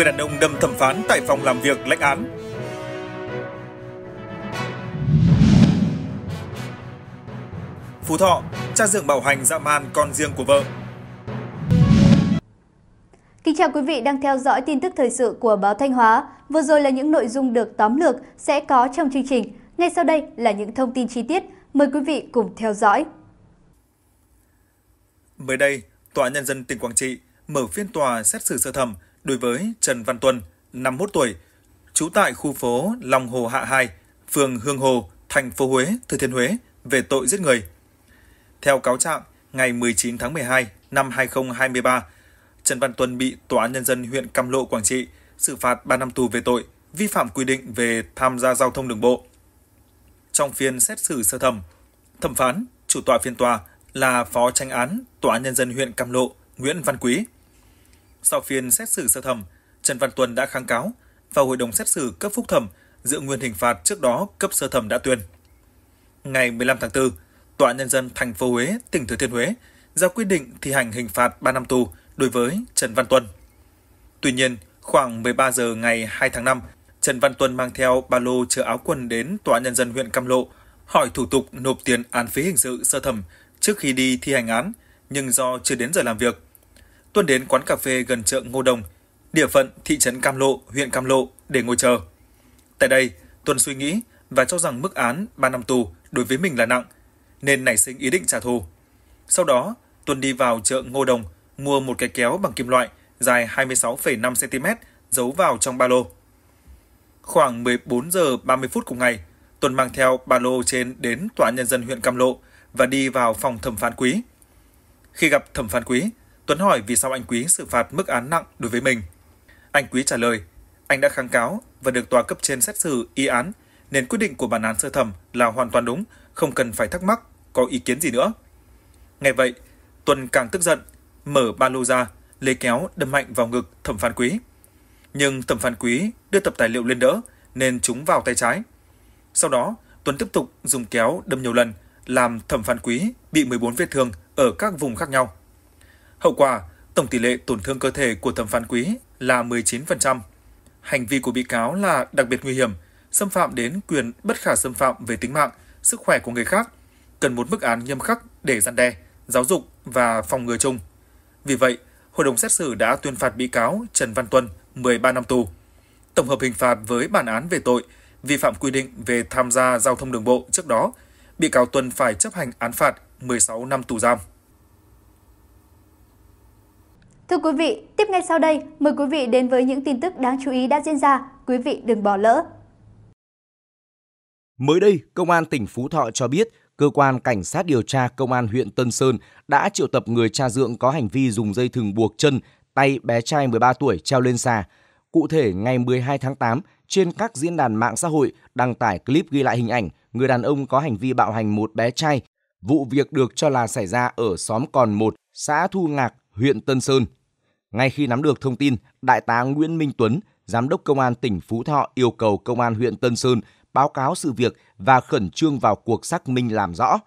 người đàn ông đâm thẩm phán tại phòng làm việc lãnh án. Phú Thọ, cha dượng bảo hành dã man con riêng của vợ. Kính chào quý vị đang theo dõi tin tức thời sự của báo Thanh Hóa. Vừa rồi là những nội dung được tóm lược sẽ có trong chương trình. Ngay sau đây là những thông tin chi tiết. Mời quý vị cùng theo dõi. Mới đây, Tòa Nhân dân tỉnh Quảng Trị mở phiên tòa xét xử sơ thẩm đối với Trần Văn Tuân, 51 tuổi, trú tại khu phố Long Hồ Hạ 2, phường Hương Hồ, thành phố Huế, Thừa Thiên Huế về tội giết người. Theo cáo trạng, ngày 19 tháng 12 năm 2023, Trần Văn Tuân bị Tòa án Nhân dân huyện Cam Lộ, Quảng Trị xử phạt 3 năm tù về tội vi phạm quy định về tham gia giao thông đường bộ. Trong phiên xét xử sơ thẩm, thẩm phán, chủ tọa phiên tòa là Phó tranh án Tòa án Nhân dân huyện Cam Lộ Nguyễn Văn Quý sau phiên xét xử sơ thẩm, Trần Văn Tuân đã kháng cáo và hội đồng xét xử cấp phúc thẩm giữ nguyên hình phạt trước đó cấp sơ thẩm đã tuyên. Ngày 15 tháng 4, Tòa nhân dân thành phố Huế, tỉnh Thừa Thiên Huế ra quyết định thi hành hình phạt 3 năm tù đối với Trần Văn Tuân. Tuy nhiên, khoảng 13 giờ ngày 2 tháng 5, Trần Văn Tuân mang theo ba lô chứa áo quần đến Tòa nhân dân huyện Cam Lộ hỏi thủ tục nộp tiền án phí hình sự sơ thẩm trước khi đi thi hành án, nhưng do chưa đến giờ làm việc Tuân đến quán cà phê gần chợ Ngô Đồng, địa phận thị trấn Cam Lộ, huyện Cam Lộ để ngồi chờ. Tại đây, Tuân suy nghĩ và cho rằng mức án 3 năm tù đối với mình là nặng, nên nảy sinh ý định trả thù. Sau đó, Tuân đi vào chợ Ngô Đồng mua một cái kéo bằng kim loại dài 26,5 cm giấu vào trong ba lô. Khoảng 14 giờ 30 phút cùng ngày, Tuân mang theo ba lô trên đến tòa nhân dân huyện Cam Lộ và đi vào phòng thẩm phán Quý. Khi gặp thẩm phán Quý, Tuấn hỏi vì sao anh Quý xử phạt mức án nặng đối với mình. Anh Quý trả lời, anh đã kháng cáo và được tòa cấp trên xét xử y án, nên quyết định của bản án sơ thẩm là hoàn toàn đúng, không cần phải thắc mắc, có ý kiến gì nữa. Ngay vậy, Tuấn càng tức giận, mở ba lô ra, lấy kéo đâm mạnh vào ngực thẩm phán Quý. Nhưng thẩm phán Quý đưa tập tài liệu lên đỡ nên chúng vào tay trái. Sau đó, Tuấn tiếp tục dùng kéo đâm nhiều lần, làm thẩm phán Quý bị 14 vết thương ở các vùng khác nhau. Hậu quả, tổng tỷ lệ tổn thương cơ thể của thẩm phán Quý là 19%. Hành vi của bị cáo là đặc biệt nguy hiểm, xâm phạm đến quyền bất khả xâm phạm về tính mạng, sức khỏe của người khác, cần một mức án nghiêm khắc để gian đe, giáo dục và phòng ngừa chung. Vì vậy, hội đồng xét xử đã tuyên phạt bị cáo Trần Văn Tuân 13 năm tù. Tổng hợp hình phạt với bản án về tội vi phạm quy định về tham gia giao thông đường bộ trước đó, bị cáo Tuân phải chấp hành án phạt 16 năm tù giam. Thưa quý vị, tiếp ngay sau đây, mời quý vị đến với những tin tức đáng chú ý đã diễn ra. Quý vị đừng bỏ lỡ. Mới đây, Công an tỉnh Phú Thọ cho biết, Cơ quan Cảnh sát điều tra Công an huyện Tân Sơn đã triệu tập người cha dượng có hành vi dùng dây thừng buộc chân, tay bé trai 13 tuổi treo lên xà. Cụ thể, ngày 12 tháng 8, trên các diễn đàn mạng xã hội đăng tải clip ghi lại hình ảnh người đàn ông có hành vi bạo hành một bé trai. Vụ việc được cho là xảy ra ở xóm Còn 1, xã Thu Ngạc, huyện Tân Sơn, ngay khi nắm được thông tin, Đại tá Nguyễn Minh Tuấn, Giám đốc Công an tỉnh Phú Thọ yêu cầu Công an huyện Tân Sơn báo cáo sự việc và khẩn trương vào cuộc xác minh làm rõ.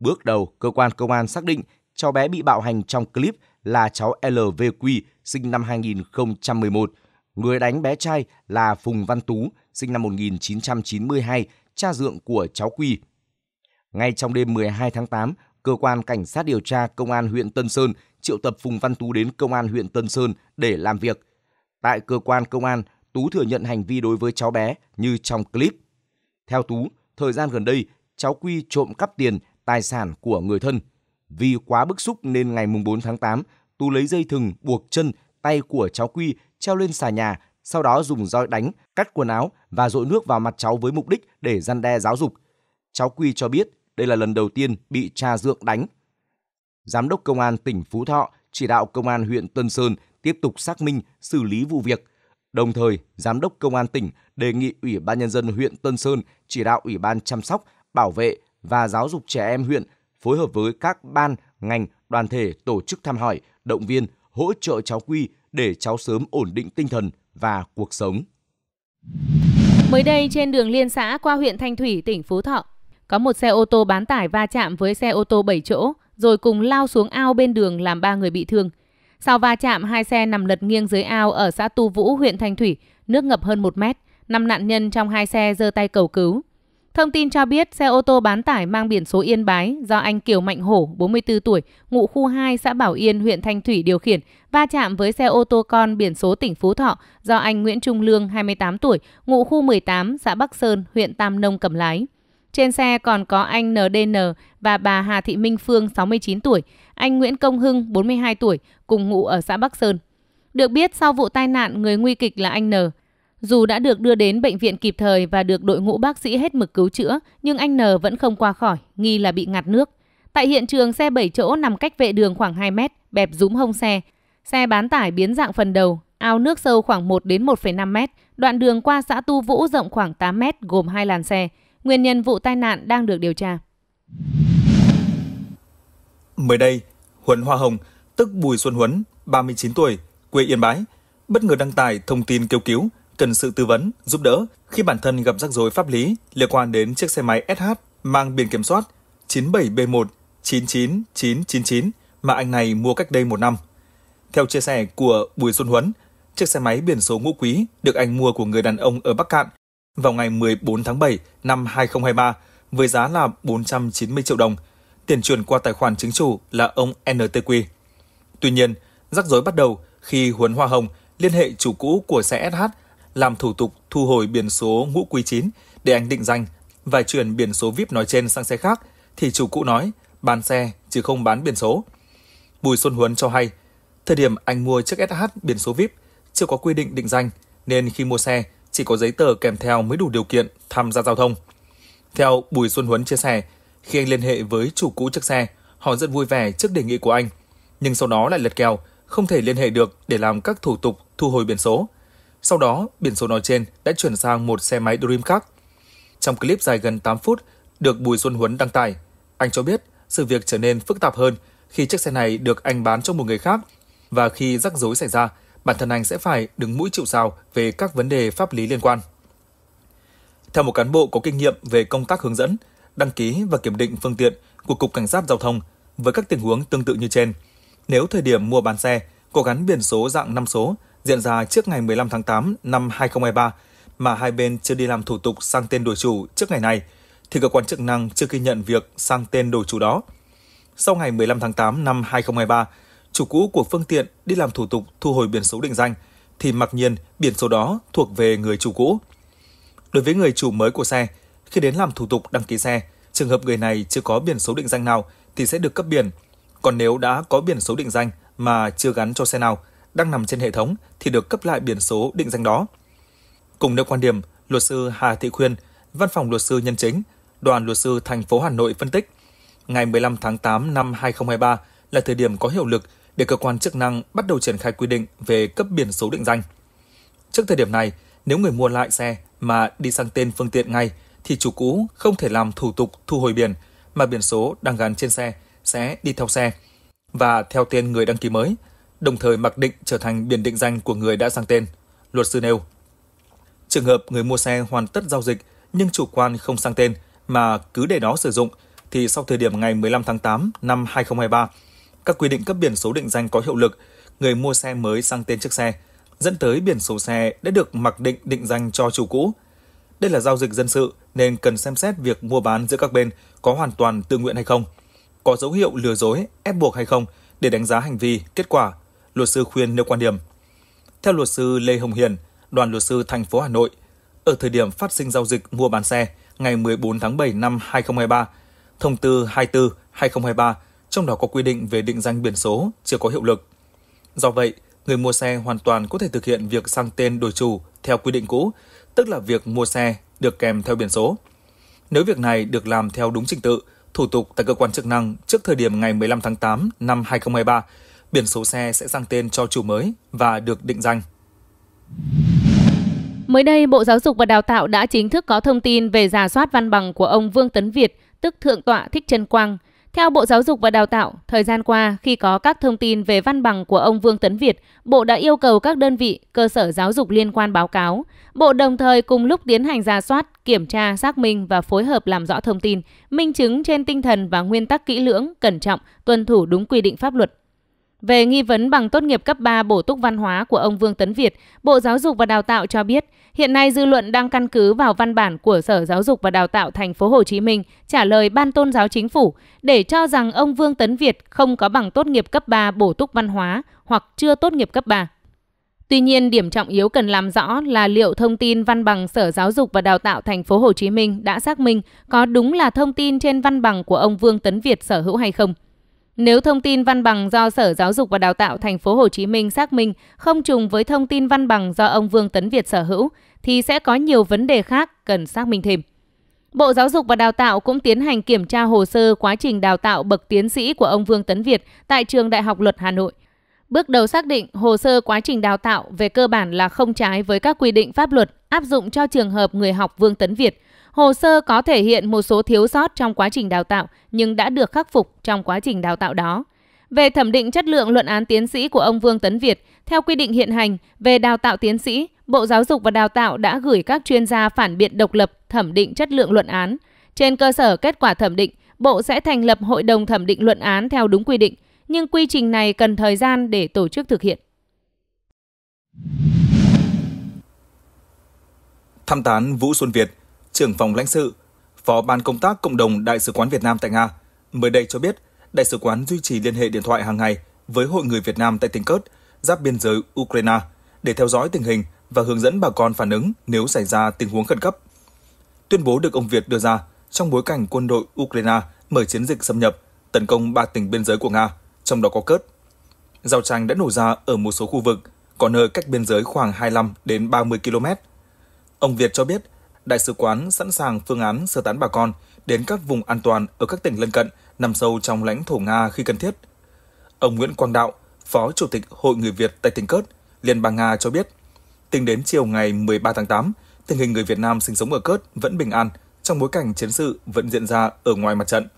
Bước đầu, cơ quan công an xác định cháu bé bị bạo hành trong clip là cháu LVQ sinh năm 2011. Người đánh bé trai là Phùng Văn Tú, sinh năm 1992, cha dượng của cháu Quy. Ngay trong đêm 12 tháng 8, cơ quan cảnh sát điều tra công an huyện Tân Sơn triệu tập Phùng Văn Tú đến công an huyện Tân Sơn để làm việc. Tại cơ quan công an, Tú thừa nhận hành vi đối với cháu bé như trong clip. Theo Tú, thời gian gần đây, cháu Quy trộm cắp tiền, tài sản của người thân. Vì quá bức xúc nên ngày 4 tháng 8, Tú lấy dây thừng buộc chân, tay của cháu Quy treo lên xà nhà, sau đó dùng roi đánh, cắt quần áo và dội nước vào mặt cháu với mục đích để gian đe giáo dục. Cháu Quy cho biết đây là lần đầu tiên bị cha dượng đánh Giám đốc Công an tỉnh Phú Thọ chỉ đạo Công an huyện Tân Sơn tiếp tục xác minh, xử lý vụ việc. Đồng thời, Giám đốc Công an tỉnh đề nghị Ủy ban Nhân dân huyện Tân Sơn chỉ đạo Ủy ban chăm sóc, bảo vệ và giáo dục trẻ em huyện phối hợp với các ban, ngành, đoàn thể tổ chức thăm hỏi, động viên, hỗ trợ cháu Quy để cháu sớm ổn định tinh thần và cuộc sống. Mới đây trên đường liên xã qua huyện Thanh Thủy, tỉnh Phú Thọ, có một xe ô tô bán tải va chạm với xe ô tô 7 chỗ rồi cùng lao xuống ao bên đường làm ba người bị thương. Sau va chạm, hai xe nằm lật nghiêng dưới ao ở xã Tu Vũ, huyện Thanh Thủy, nước ngập hơn 1 mét. Năm nạn nhân trong hai xe giơ tay cầu cứu. Thông tin cho biết xe ô tô bán tải mang biển số Yên Bái do anh Kiều Mạnh Hổ, 44 tuổi, ngụ khu 2 xã Bảo Yên, huyện Thanh Thủy điều khiển, va chạm với xe ô tô con biển số tỉnh Phú Thọ do anh Nguyễn Trung Lương, 28 tuổi, ngụ khu 18 xã Bắc Sơn, huyện Tam Nông cầm lái. Trên xe còn có anh NDN và bà Hà Thị Minh Phương 69 tuổi, anh Nguyễn Công Hưng 42 tuổi cùng ngụ ở xã Bắc Sơn. Được biết sau vụ tai nạn người nguy kịch là anh N. Dù đã được đưa đến bệnh viện kịp thời và được đội ngũ bác sĩ hết mực cứu chữa, nhưng anh N vẫn không qua khỏi, nghi là bị ngạt nước. Tại hiện trường xe 7 chỗ nằm cách vệ đường khoảng 2 mét, bẹp rúm hông xe. Xe bán tải biến dạng phần đầu, ao nước sâu khoảng 1 đến 1,5 mét, đoạn đường qua xã Tu Vũ rộng khoảng 8 mét gồm hai làn xe. Nguyên nhân vụ tai nạn đang được điều tra. Mới đây, Huấn Hoa Hồng, tức Bùi Xuân Huấn, 39 tuổi, quê Yên Bái, bất ngờ đăng tải thông tin kêu cứu, cần sự tư vấn, giúp đỡ khi bản thân gặp rắc rối pháp lý liên quan đến chiếc xe máy SH mang biển kiểm soát 97B1 99999 mà anh này mua cách đây một năm. Theo chia sẻ của Bùi Xuân Huấn, chiếc xe máy biển số ngũ quý được anh mua của người đàn ông ở Bắc Cạn vào ngày 14 tháng 7 năm 2023 với giá là 490 triệu đồng, tiền chuyển qua tài khoản chính chủ là ông NTQ. Tuy nhiên, rắc rối bắt đầu khi Huấn Hoa Hồng liên hệ chủ cũ của xe SH làm thủ tục thu hồi biển số ngũ quý 9 để anh định danh và chuyển biển số VIP nói trên sang xe khác thì chủ cũ nói bán xe chứ không bán biển số. Bùi Xuân Huấn cho hay, thời điểm anh mua chiếc SH biển số VIP chưa có quy định định danh nên khi mua xe chỉ có giấy tờ kèm theo mới đủ điều kiện tham gia giao thông. Theo Bùi Xuân Huấn chia sẻ, khi anh liên hệ với chủ cũ chiếc xe, họ rất vui vẻ trước đề nghị của anh, nhưng sau đó lại lật kèo, không thể liên hệ được để làm các thủ tục thu hồi biển số. Sau đó, biển số nói trên đã chuyển sang một xe máy Dream khác. Trong clip dài gần 8 phút được Bùi Xuân Huấn đăng tải, anh cho biết sự việc trở nên phức tạp hơn khi chiếc xe này được anh bán cho một người khác và khi rắc rối xảy ra, bản thân anh sẽ phải đứng mũi chịu sào về các vấn đề pháp lý liên quan. Theo một cán bộ có kinh nghiệm về công tác hướng dẫn, đăng ký và kiểm định phương tiện của Cục Cảnh sát Giao thông với các tình huống tương tự như trên, nếu thời điểm mua bán xe có gắn biển số dạng 5 số diễn ra trước ngày 15 tháng 8 năm 2023 mà hai bên chưa đi làm thủ tục sang tên đổi chủ trước ngày này, thì cơ quan chức năng chưa ghi nhận việc sang tên đổi chủ đó. Sau ngày 15 tháng 8 năm 2023, chủ cũ của phương tiện đi làm thủ tục thu hồi biển số định danh thì mặc nhiên biển số đó thuộc về người chủ cũ. Đối với người chủ mới của xe, khi đến làm thủ tục đăng ký xe, trường hợp người này chưa có biển số định danh nào thì sẽ được cấp biển. Còn nếu đã có biển số định danh mà chưa gắn cho xe nào, đang nằm trên hệ thống thì được cấp lại biển số định danh đó. Cùng nêu quan điểm, luật sư Hà Thị Khuyên, Văn phòng luật sư nhân chính, đoàn luật sư thành phố Hà Nội phân tích, ngày 15 tháng 8 năm 2023 là thời điểm có hiệu lực để cơ quan chức năng bắt đầu triển khai quy định về cấp biển số định danh. Trước thời điểm này, nếu người mua lại xe mà đi sang tên phương tiện ngay thì chủ cũ không thể làm thủ tục thu hồi biển mà biển số đang gắn trên xe sẽ đi theo xe và theo tên người đăng ký mới, đồng thời mặc định trở thành biển định danh của người đã sang tên, luật sư nêu. Trường hợp người mua xe hoàn tất giao dịch nhưng chủ quan không sang tên mà cứ để đó sử dụng thì sau thời điểm ngày 15 tháng 8 năm 2023, các quy định cấp biển số định danh có hiệu lực, người mua xe mới sang tên chiếc xe, dẫn tới biển số xe đã được mặc định định danh cho chủ cũ. Đây là giao dịch dân sự nên cần xem xét việc mua bán giữa các bên có hoàn toàn tự nguyện hay không, có dấu hiệu lừa dối, ép buộc hay không để đánh giá hành vi, kết quả, luật sư khuyên nêu quan điểm. Theo luật sư Lê Hồng Hiền, đoàn luật sư thành phố Hà Nội, ở thời điểm phát sinh giao dịch mua bán xe ngày 14 tháng 7 năm 2023, thông tư 24 2023 trong đó có quy định về định danh biển số chưa có hiệu lực. Do vậy, người mua xe hoàn toàn có thể thực hiện việc sang tên đổi chủ theo quy định cũ, tức là việc mua xe được kèm theo biển số. Nếu việc này được làm theo đúng trình tự, thủ tục tại cơ quan chức năng trước thời điểm ngày 15 tháng 8 năm 2023, biển số xe sẽ sang tên cho chủ mới và được định danh. Mới đây, Bộ Giáo dục và Đào tạo đã chính thức có thông tin về giả soát văn bằng của ông Vương Tấn Việt, tức Thượng tọa Thích Trân Quang – theo Bộ Giáo dục và Đào tạo, thời gian qua, khi có các thông tin về văn bằng của ông Vương Tấn Việt, Bộ đã yêu cầu các đơn vị, cơ sở giáo dục liên quan báo cáo. Bộ đồng thời cùng lúc tiến hành ra soát, kiểm tra, xác minh và phối hợp làm rõ thông tin, minh chứng trên tinh thần và nguyên tắc kỹ lưỡng, cẩn trọng, tuân thủ đúng quy định pháp luật về nghi vấn bằng tốt nghiệp cấp 3 bổ túc văn hóa của ông Vương Tấn Việt, Bộ Giáo dục và Đào tạo cho biết, hiện nay dư luận đang căn cứ vào văn bản của Sở Giáo dục và Đào tạo thành phố Hồ Chí Minh trả lời Ban Tôn giáo Chính phủ để cho rằng ông Vương Tấn Việt không có bằng tốt nghiệp cấp 3 bổ túc văn hóa hoặc chưa tốt nghiệp cấp 3. Tuy nhiên, điểm trọng yếu cần làm rõ là liệu thông tin văn bằng Sở Giáo dục và Đào tạo thành phố Hồ Chí Minh đã xác minh có đúng là thông tin trên văn bằng của ông Vương Tấn Việt sở hữu hay không. Nếu thông tin văn bằng do Sở Giáo dục và Đào tạo thành phố Hồ Chí Minh xác minh không trùng với thông tin văn bằng do ông Vương Tấn Việt sở hữu thì sẽ có nhiều vấn đề khác cần xác minh thêm. Bộ Giáo dục và Đào tạo cũng tiến hành kiểm tra hồ sơ quá trình đào tạo bậc tiến sĩ của ông Vương Tấn Việt tại trường Đại học Luật Hà Nội. Bước đầu xác định hồ sơ quá trình đào tạo về cơ bản là không trái với các quy định pháp luật áp dụng cho trường hợp người học Vương Tấn Việt Hồ sơ có thể hiện một số thiếu sót trong quá trình đào tạo nhưng đã được khắc phục trong quá trình đào tạo đó. Về thẩm định chất lượng luận án tiến sĩ của ông Vương Tấn Việt, theo quy định hiện hành về đào tạo tiến sĩ, Bộ Giáo dục và Đào tạo đã gửi các chuyên gia phản biện độc lập thẩm định chất lượng luận án. Trên cơ sở kết quả thẩm định, Bộ sẽ thành lập hội đồng thẩm định luận án theo đúng quy định, nhưng quy trình này cần thời gian để tổ chức thực hiện. Thăm tán Vũ Xuân Việt, trưởng phòng lãnh sự, phó ban công tác cộng đồng Đại sứ quán Việt Nam tại Nga, mới đây cho biết Đại sứ quán duy trì liên hệ điện thoại hàng ngày với Hội người Việt Nam tại tỉnh Cớt, giáp biên giới Ukraine, để theo dõi tình hình và hướng dẫn bà con phản ứng nếu xảy ra tình huống khẩn cấp. Tuyên bố được ông Việt đưa ra trong bối cảnh quân đội Ukraine mở chiến dịch xâm nhập, tấn công ba tỉnh biên giới của Nga, trong đó có Cớt. Giao tranh đã nổ ra ở một số khu vực, có nơi cách biên giới khoảng 25 đến 30 km. Ông Việt cho biết Đại sứ quán sẵn sàng phương án sơ tán bà con đến các vùng an toàn ở các tỉnh lân cận nằm sâu trong lãnh thổ Nga khi cần thiết. Ông Nguyễn Quang Đạo, Phó Chủ tịch Hội Người Việt tại tỉnh Cớt, Liên bang Nga cho biết, tính đến chiều ngày 13 tháng 8, tình hình người Việt Nam sinh sống ở Cớt vẫn bình an trong bối cảnh chiến sự vẫn diễn ra ở ngoài mặt trận.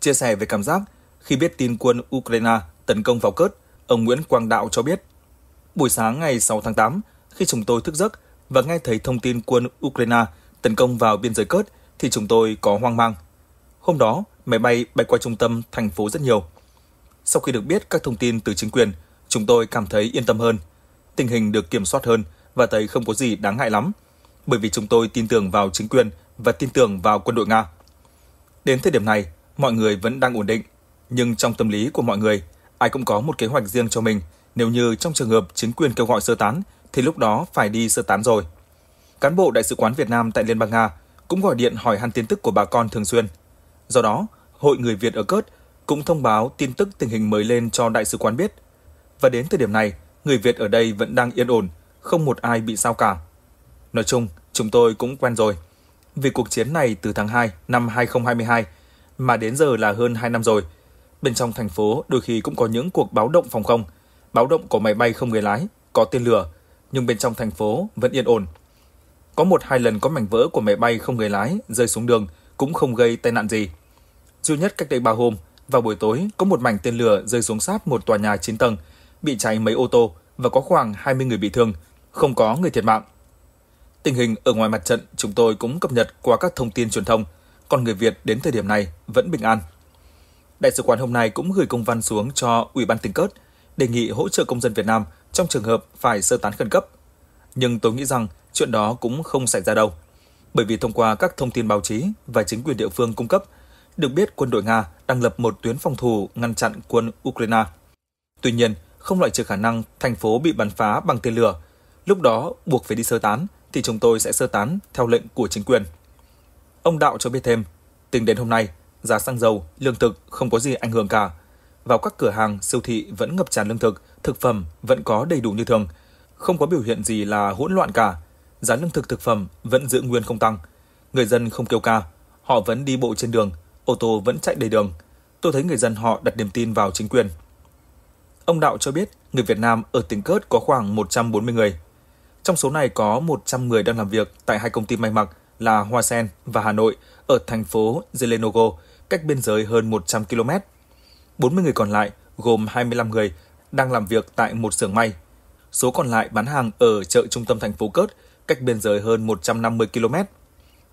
Chia sẻ về cảm giác khi biết tin quân Ukraine tấn công vào Cớt, ông Nguyễn Quang Đạo cho biết, buổi sáng ngày 6 tháng 8, khi chúng tôi thức giấc, và nghe thấy thông tin quân Ukraine tấn công vào biên giới Cớt thì chúng tôi có hoang mang. Hôm đó, máy bay bay qua trung tâm thành phố rất nhiều. Sau khi được biết các thông tin từ chính quyền, chúng tôi cảm thấy yên tâm hơn. Tình hình được kiểm soát hơn và thấy không có gì đáng ngại lắm, bởi vì chúng tôi tin tưởng vào chính quyền và tin tưởng vào quân đội Nga. Đến thời điểm này, mọi người vẫn đang ổn định, nhưng trong tâm lý của mọi người, ai cũng có một kế hoạch riêng cho mình nếu như trong trường hợp chính quyền kêu gọi sơ tán thì lúc đó phải đi sơ tán rồi. Cán bộ Đại sứ quán Việt Nam tại Liên bang Nga cũng gọi điện hỏi han tin tức của bà con thường xuyên. Do đó, Hội Người Việt ở Cớt cũng thông báo tin tức tình hình mới lên cho Đại sứ quán biết. Và đến thời điểm này, người Việt ở đây vẫn đang yên ổn, không một ai bị sao cả. Nói chung, chúng tôi cũng quen rồi. Vì cuộc chiến này từ tháng 2 năm 2022 mà đến giờ là hơn 2 năm rồi. Bên trong thành phố đôi khi cũng có những cuộc báo động phòng không, báo động của máy bay không người lái, có tên lửa, nhưng bên trong thành phố vẫn yên ổn. Có một hai lần có mảnh vỡ của máy bay không người lái rơi xuống đường cũng không gây tai nạn gì. Duy nhất cách đây 3 hôm, vào buổi tối có một mảnh tên lửa rơi xuống sát một tòa nhà 9 tầng, bị cháy mấy ô tô và có khoảng 20 người bị thương, không có người thiệt mạng. Tình hình ở ngoài mặt trận chúng tôi cũng cập nhật qua các thông tin truyền thông, còn người Việt đến thời điểm này vẫn bình an. Đại sứ quán hôm nay cũng gửi công văn xuống cho Ủy ban tỉnh Cớt, đề nghị hỗ trợ công dân Việt Nam trong trường hợp phải sơ tán khẩn cấp. Nhưng tôi nghĩ rằng chuyện đó cũng không xảy ra đâu. Bởi vì thông qua các thông tin báo chí và chính quyền địa phương cung cấp, được biết quân đội Nga đang lập một tuyến phòng thủ ngăn chặn quân Ukraine. Tuy nhiên, không loại trừ khả năng thành phố bị bắn phá bằng tên lửa. Lúc đó buộc phải đi sơ tán thì chúng tôi sẽ sơ tán theo lệnh của chính quyền. Ông Đạo cho biết thêm, tính đến hôm nay, giá xăng dầu, lương thực không có gì ảnh hưởng cả – vào các cửa hàng, siêu thị vẫn ngập tràn lương thực, thực phẩm vẫn có đầy đủ như thường. Không có biểu hiện gì là hỗn loạn cả. Giá lương thực thực phẩm vẫn giữ nguyên không tăng. Người dân không kêu ca, họ vẫn đi bộ trên đường, ô tô vẫn chạy đầy đường. Tôi thấy người dân họ đặt niềm tin vào chính quyền. Ông Đạo cho biết người Việt Nam ở tỉnh Cớt có khoảng 140 người. Trong số này có 100 người đang làm việc tại hai công ty may mặc là Hoa Sen và Hà Nội ở thành phố Zelenogo, cách biên giới hơn 100 km 40 người còn lại, gồm 25 người, đang làm việc tại một xưởng may. Số còn lại bán hàng ở chợ trung tâm thành phố Cớt, cách biên giới hơn 150 km.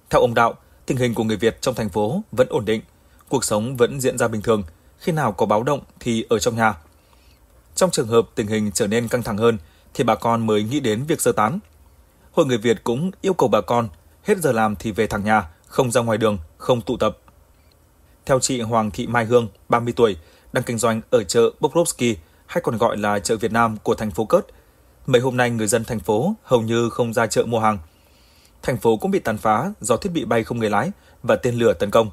Theo ông Đạo, tình hình của người Việt trong thành phố vẫn ổn định, cuộc sống vẫn diễn ra bình thường, khi nào có báo động thì ở trong nhà. Trong trường hợp tình hình trở nên căng thẳng hơn thì bà con mới nghĩ đến việc sơ tán. Hội người Việt cũng yêu cầu bà con hết giờ làm thì về thẳng nhà, không ra ngoài đường, không tụ tập. Theo chị Hoàng Thị Mai Hương, 30 tuổi, đang kinh doanh ở chợ Bokrovsky, hay còn gọi là chợ Việt Nam của thành phố Cớt. Mấy hôm nay người dân thành phố hầu như không ra chợ mua hàng. Thành phố cũng bị tàn phá do thiết bị bay không người lái và tên lửa tấn công.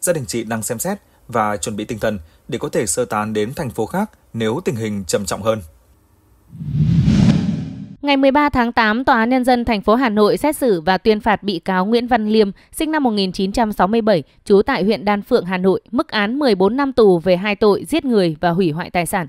Gia đình chị đang xem xét và chuẩn bị tinh thần để có thể sơ tán đến thành phố khác nếu tình hình trầm trọng hơn. Ngày 13 tháng 8, Tòa án Nhân dân thành phố Hà Nội xét xử và tuyên phạt bị cáo Nguyễn Văn Liêm, sinh năm 1967, trú tại huyện Đan Phượng, Hà Nội, mức án 14 năm tù về hai tội giết người và hủy hoại tài sản.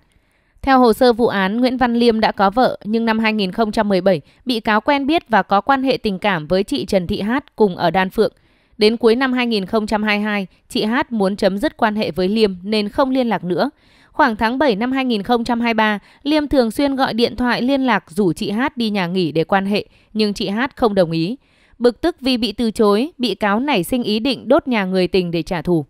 Theo hồ sơ vụ án, Nguyễn Văn Liêm đã có vợ, nhưng năm 2017, bị cáo quen biết và có quan hệ tình cảm với chị Trần Thị Hát cùng ở Đan Phượng. Đến cuối năm 2022, chị Hát muốn chấm dứt quan hệ với Liêm nên không liên lạc nữa. Khoảng tháng 7 năm 2023, Liêm thường xuyên gọi điện thoại liên lạc rủ chị Hát đi nhà nghỉ để quan hệ, nhưng chị Hát không đồng ý. Bực tức vì bị từ chối, bị cáo nảy sinh ý định đốt nhà người tình để trả thù.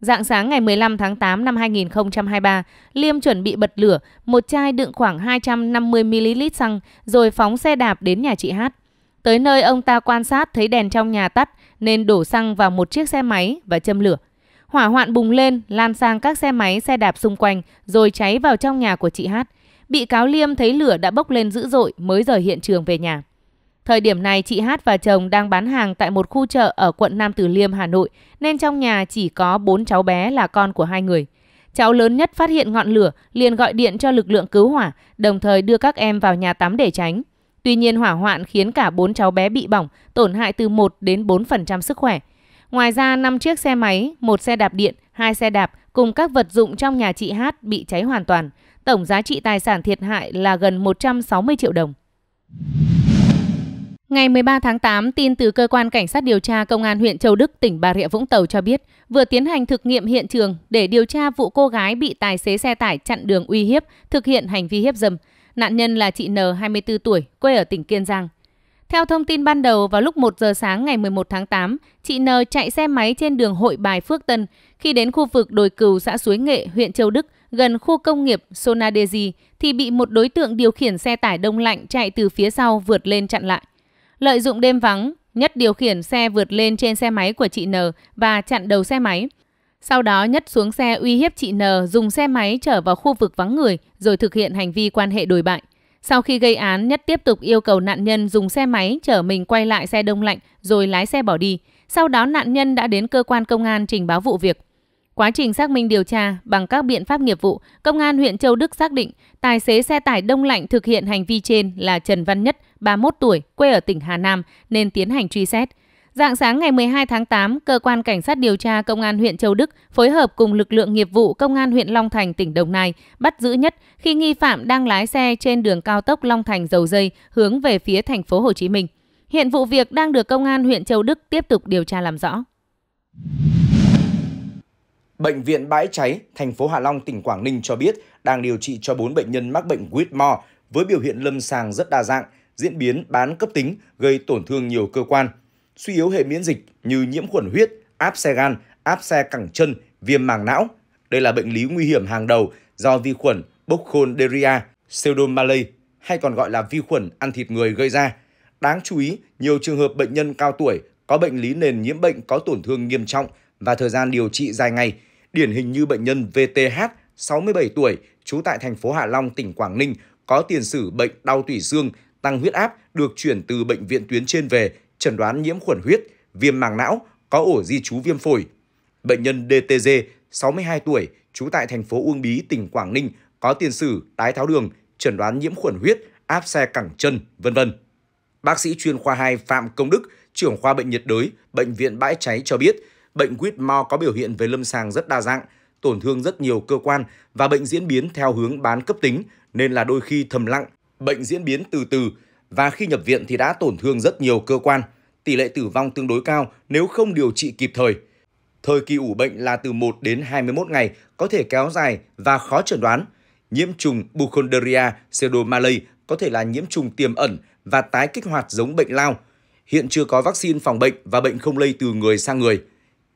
Dạng sáng ngày 15 tháng 8 năm 2023, Liêm chuẩn bị bật lửa một chai đựng khoảng 250ml xăng rồi phóng xe đạp đến nhà chị Hát. Tới nơi ông ta quan sát thấy đèn trong nhà tắt nên đổ xăng vào một chiếc xe máy và châm lửa. Hỏa hoạn bùng lên, lan sang các xe máy, xe đạp xung quanh, rồi cháy vào trong nhà của chị Hát. Bị cáo Liêm thấy lửa đã bốc lên dữ dội mới rời hiện trường về nhà. Thời điểm này chị Hát và chồng đang bán hàng tại một khu chợ ở quận Nam Từ Liêm, Hà Nội, nên trong nhà chỉ có bốn cháu bé là con của hai người. Cháu lớn nhất phát hiện ngọn lửa, liền gọi điện cho lực lượng cứu hỏa, đồng thời đưa các em vào nhà tắm để tránh. Tuy nhiên hỏa hoạn khiến cả bốn cháu bé bị bỏng, tổn hại từ 1 đến 4% sức khỏe. Ngoài ra, 5 chiếc xe máy, một xe đạp điện, hai xe đạp cùng các vật dụng trong nhà chị Hát bị cháy hoàn toàn. Tổng giá trị tài sản thiệt hại là gần 160 triệu đồng. Ngày 13 tháng 8, tin từ cơ quan cảnh sát điều tra công an huyện Châu Đức, tỉnh Bà Rịa Vũng Tàu cho biết, vừa tiến hành thực nghiệm hiện trường để điều tra vụ cô gái bị tài xế xe tải chặn đường uy hiếp, thực hiện hành vi hiếp dâm. Nạn nhân là chị N, 24 tuổi, quê ở tỉnh Kiên Giang. Theo thông tin ban đầu, vào lúc 1 giờ sáng ngày 11 tháng 8, chị N chạy xe máy trên đường Hội Bài Phước Tân. Khi đến khu vực đồi cừu xã Suối Nghệ, huyện Châu Đức, gần khu công nghiệp Sonadeji, thì bị một đối tượng điều khiển xe tải đông lạnh chạy từ phía sau vượt lên chặn lại. Lợi dụng đêm vắng, Nhất điều khiển xe vượt lên trên xe máy của chị N và chặn đầu xe máy. Sau đó Nhất xuống xe uy hiếp chị N dùng xe máy trở vào khu vực vắng người rồi thực hiện hành vi quan hệ đồi bại. Sau khi gây án, Nhất tiếp tục yêu cầu nạn nhân dùng xe máy chở mình quay lại xe đông lạnh rồi lái xe bỏ đi. Sau đó nạn nhân đã đến cơ quan công an trình báo vụ việc. Quá trình xác minh điều tra bằng các biện pháp nghiệp vụ, Công an huyện Châu Đức xác định tài xế xe tải đông lạnh thực hiện hành vi trên là Trần Văn Nhất, 31 tuổi, quê ở tỉnh Hà Nam nên tiến hành truy xét. Dạng sáng ngày 12 tháng 8, cơ quan cảnh sát điều tra công an huyện Châu Đức phối hợp cùng lực lượng nghiệp vụ công an huyện Long Thành tỉnh Đồng Nai bắt giữ nhất khi nghi phạm đang lái xe trên đường cao tốc Long Thành Dầu Dây hướng về phía thành phố Hồ Chí Minh. Hiện vụ việc đang được công an huyện Châu Đức tiếp tục điều tra làm rõ. Bệnh viện Bãi Cháy, thành phố Hạ Long, tỉnh Quảng Ninh cho biết đang điều trị cho 4 bệnh nhân mắc bệnh Whitmore với biểu hiện lâm sàng rất đa dạng, diễn biến bán cấp tính, gây tổn thương nhiều cơ quan, suy yếu hệ miễn dịch như nhiễm khuẩn huyết, áp xe gan, áp xe cẳng chân, viêm màng não. Đây là bệnh lý nguy hiểm hàng đầu do vi khuẩn Bacchonderia pseudomallei hay còn gọi là vi khuẩn ăn thịt người gây ra. Đáng chú ý, nhiều trường hợp bệnh nhân cao tuổi có bệnh lý nền nhiễm bệnh có tổn thương nghiêm trọng và thời gian điều trị dài ngày, điển hình như bệnh nhân VTH, 67 tuổi, trú tại thành phố Hạ Long, tỉnh Quảng Ninh, có tiền sử bệnh đau tủy xương, tăng huyết áp, được chuyển từ bệnh viện tuyến trên về chẩn đoán nhiễm khuẩn huyết, viêm màng não, có ổ di trú viêm phổi. Bệnh nhân DTG, 62 tuổi, trú tại thành phố Uông Bí, tỉnh Quảng Ninh, có tiền sử tái tháo đường, chẩn đoán nhiễm khuẩn huyết, áp xe cẳng chân, vân vân. Bác sĩ chuyên khoa 2 Phạm Công Đức, trưởng khoa bệnh nhiệt đới, bệnh viện Bãi Cháy cho biết, bệnh Whitmore có biểu hiện về lâm sàng rất đa dạng, tổn thương rất nhiều cơ quan và bệnh diễn biến theo hướng bán cấp tính nên là đôi khi thầm lặng. Bệnh diễn biến từ từ, và khi nhập viện thì đã tổn thương rất nhiều cơ quan, tỷ lệ tử vong tương đối cao nếu không điều trị kịp thời. Thời kỳ ủ bệnh là từ 1 đến 21 ngày, có thể kéo dài và khó chẩn đoán. Nhiễm trùng Buchonderia pseudomallei có thể là nhiễm trùng tiềm ẩn và tái kích hoạt giống bệnh lao. Hiện chưa có vaccine phòng bệnh và bệnh không lây từ người sang người.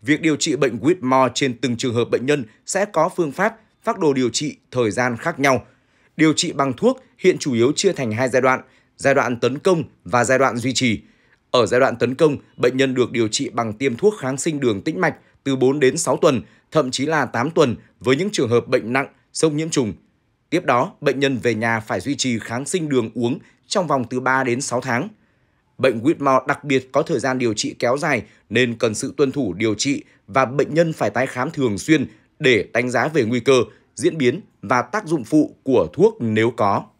Việc điều trị bệnh Whitmore trên từng trường hợp bệnh nhân sẽ có phương pháp, phác đồ điều trị thời gian khác nhau. Điều trị bằng thuốc hiện chủ yếu chia thành hai giai đoạn – giai đoạn tấn công và giai đoạn duy trì. Ở giai đoạn tấn công, bệnh nhân được điều trị bằng tiêm thuốc kháng sinh đường tĩnh mạch từ 4 đến 6 tuần, thậm chí là 8 tuần với những trường hợp bệnh nặng, sốc nhiễm trùng. Tiếp đó, bệnh nhân về nhà phải duy trì kháng sinh đường uống trong vòng từ 3 đến 6 tháng. Bệnh Whitmore đặc biệt có thời gian điều trị kéo dài nên cần sự tuân thủ điều trị và bệnh nhân phải tái khám thường xuyên để đánh giá về nguy cơ, diễn biến và tác dụng phụ của thuốc nếu có.